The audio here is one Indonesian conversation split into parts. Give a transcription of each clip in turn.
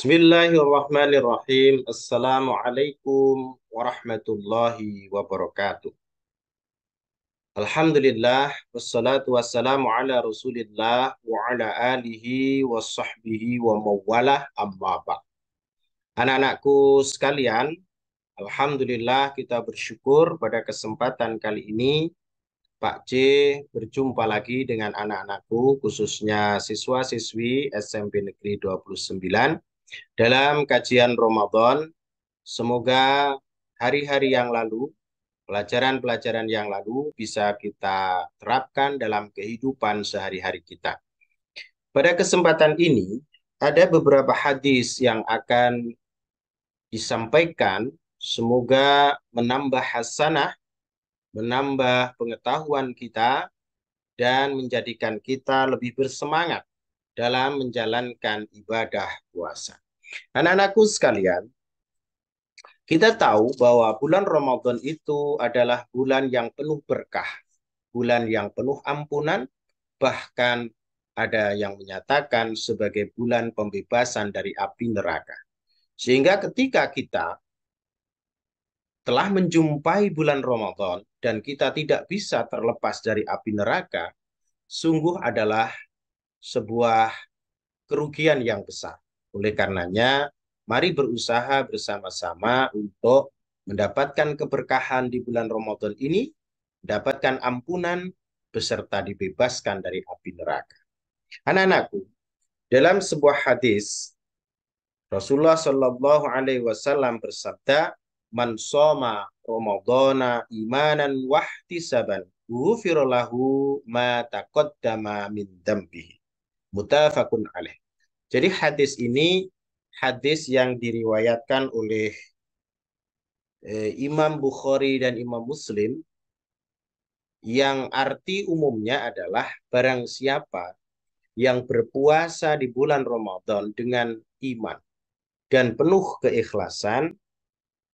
Bismillahirrahmanirrahim. Assalamualaikum warahmatullahi wabarakatuh. Alhamdulillah, wassalatu wassalamu ala rasulillah wa ala alihi wa sahbihi wa mawalah amma ba'd. Anak-anakku sekalian, Alhamdulillah kita bersyukur pada kesempatan kali ini Pak C berjumpa lagi dengan anak-anakku khususnya siswa-siswi SMP Negeri 29 dalam kajian Ramadan, semoga hari-hari yang lalu, pelajaran-pelajaran yang lalu bisa kita terapkan dalam kehidupan sehari-hari kita. Pada kesempatan ini, ada beberapa hadis yang akan disampaikan, semoga menambah hasanah, menambah pengetahuan kita, dan menjadikan kita lebih bersemangat dalam menjalankan ibadah puasa. Anak-anakku sekalian, kita tahu bahwa bulan Ramadan itu adalah bulan yang penuh berkah, bulan yang penuh ampunan, bahkan ada yang menyatakan sebagai bulan pembebasan dari api neraka. Sehingga ketika kita telah menjumpai bulan Ramadan dan kita tidak bisa terlepas dari api neraka, sungguh adalah sebuah kerugian yang besar. Oleh karenanya, mari berusaha bersama-sama untuk mendapatkan keberkahan di bulan Ramadan ini, mendapatkan ampunan beserta dibebaskan dari api neraka. Anak-anakku, dalam sebuah hadis Rasulullah Shallallahu alaihi wasallam bersabda, "Man soma Ramadana imanan wahtisaban, saban ma taqaddama min dambihi." Mutafakun alaih. Jadi hadis ini hadis yang diriwayatkan oleh eh, Imam Bukhari dan Imam Muslim yang arti umumnya adalah barang siapa yang berpuasa di bulan Ramadan dengan iman dan penuh keikhlasan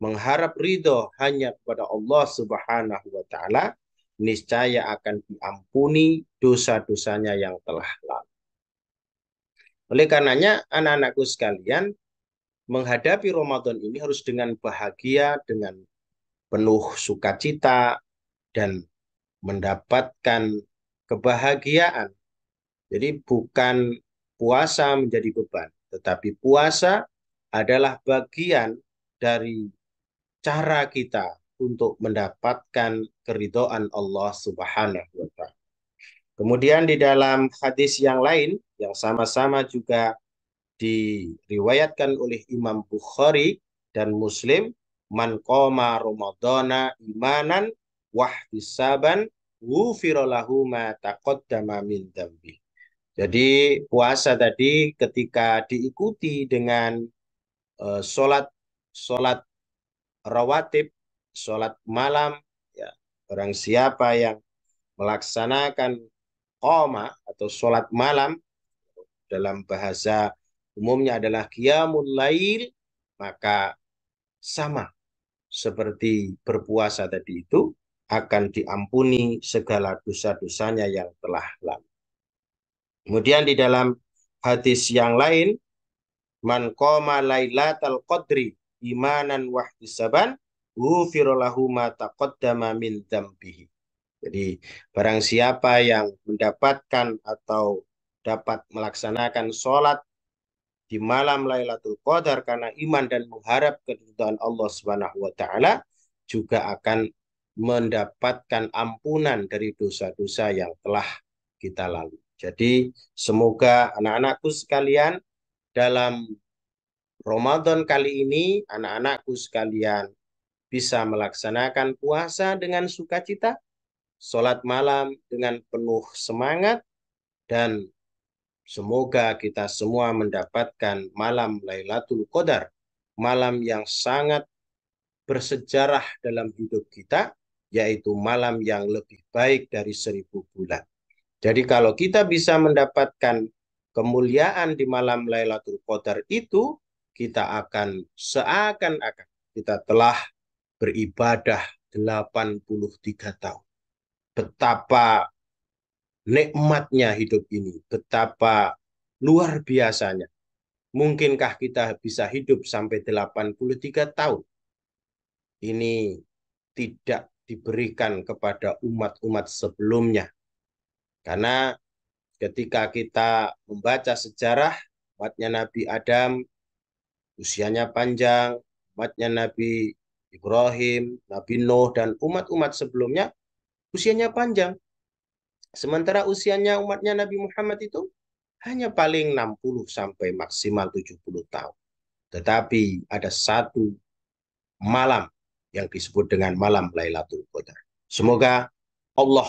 mengharap ridho hanya kepada Allah Subhanahu wa taala niscaya akan diampuni dosa-dosanya yang telah lalu oleh karenanya anak-anakku sekalian menghadapi Ramadan ini harus dengan bahagia, dengan penuh sukacita dan mendapatkan kebahagiaan. Jadi bukan puasa menjadi beban, tetapi puasa adalah bagian dari cara kita untuk mendapatkan keridhaan Allah Subhanahu wa Kemudian di dalam hadis yang lain yang sama-sama juga diriwayatkan oleh Imam Bukhari dan Muslim, man qoma Ramadana imanan wahtisaban ghufira lahu ma taqaddama min dambi. Jadi puasa tadi ketika diikuti dengan uh, sholat sholat rawatib, sholat malam, ya, orang siapa yang melaksanakan istiqamah atau sholat malam dalam bahasa umumnya adalah qiyamul lail maka sama seperti berpuasa tadi itu akan diampuni segala dosa-dosanya yang telah lalu. Kemudian di dalam hadis yang lain man qoma lailatal qadri imanan wahtisaban ghufira ma taqaddama min dzambihi jadi barang siapa yang mendapatkan atau dapat melaksanakan sholat di malam Lailatul Qadar karena iman dan mengharap keridhaan Allah Subhanahu wa taala juga akan mendapatkan ampunan dari dosa-dosa yang telah kita lalui. Jadi semoga anak-anakku sekalian dalam Ramadan kali ini anak-anakku sekalian bisa melaksanakan puasa dengan sukacita sholat malam dengan penuh semangat dan semoga kita semua mendapatkan malam Lailatul Qadar, malam yang sangat bersejarah dalam hidup kita, yaitu malam yang lebih baik dari seribu bulan. Jadi kalau kita bisa mendapatkan kemuliaan di malam Lailatul Qadar itu, kita akan seakan-akan kita telah beribadah 83 tahun betapa nikmatnya hidup ini, betapa luar biasanya. Mungkinkah kita bisa hidup sampai 83 tahun? Ini tidak diberikan kepada umat-umat sebelumnya. Karena ketika kita membaca sejarah umatnya Nabi Adam usianya panjang, umatnya Nabi Ibrahim, Nabi Nuh dan umat-umat sebelumnya usianya panjang. Sementara usianya umatnya Nabi Muhammad itu hanya paling 60 sampai maksimal 70 tahun. Tetapi ada satu malam yang disebut dengan malam Lailatul Qadar. Semoga Allah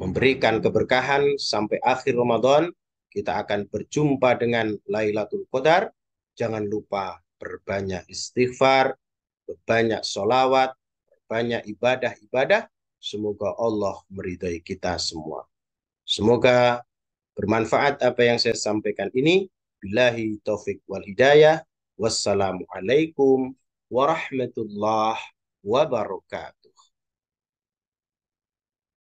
memberikan keberkahan sampai akhir Ramadan. Kita akan berjumpa dengan Lailatul Qadar. Jangan lupa berbanyak istighfar, berbanyak solawat, berbanyak ibadah-ibadah Semoga Allah meridai kita semua. Semoga bermanfaat apa yang saya sampaikan ini. Bilahi taufik wal hidayah. Wassalamualaikum warahmatullahi wabarakatuh.